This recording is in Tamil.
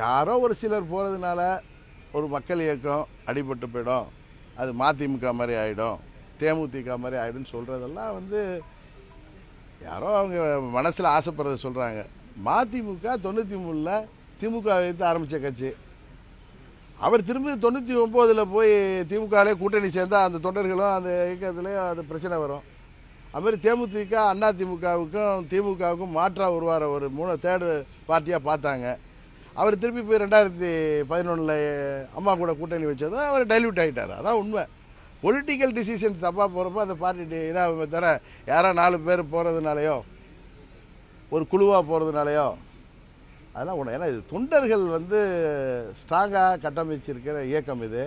யாரோ ஒரு சிலர் போகிறதுனால ஒரு மக்கள் இயக்கம் அடிபட்டு போயிடும் அது மதிமுக மாதிரி ஆகிடும் தேமுதிக மாதிரி ஆகிடும்னு சொல்கிறதெல்லாம் வந்து யாரோ அவங்க மனசில் ஆசைப்படுறத சொல்கிறாங்க மதிமுக தொண்ணூற்றி மூணில் திமுக வைத்து ஆரம்பித்த கட்சி அவர் திரும்பி தொண்ணூற்றி ஒம்போதில் போய் திமுகவிலே கூட்டணி சேர்ந்தால் அந்த தொண்டர்களும் அந்த இயக்கத்துலேயும் அது பிரச்சனை வரும் அதுமாரி தேமுதிக திமுகவுக்கும் திமுகவுக்கும் மாற்றாக உருவார ஒரு மூணு தேர்டு பார்ட்டியாக பார்த்தாங்க அவர் திருப்பி போய் ரெண்டாயிரத்தி பதினொன்றில் அம்மா கூட கூட்டணி வச்சதும் அவர் டைல்யூட் ஆகிட்டார் அதான் உண்மை பொலிட்டிக்கல் டிசிஷன்ஸ் தப்பாக போகிறப்ப அந்த பார்ட்டி இதாக தர யாரோ நாலு பேர் போகிறதுனாலையோ ஒரு குழுவாக போகிறதுனாலையோ அதெல்லாம் ஒன்று ஏன்னா இது தொண்டர்கள் வந்து ஸ்ட்ராங்காக கட்டமைச்சிருக்கிற இயக்கம் இது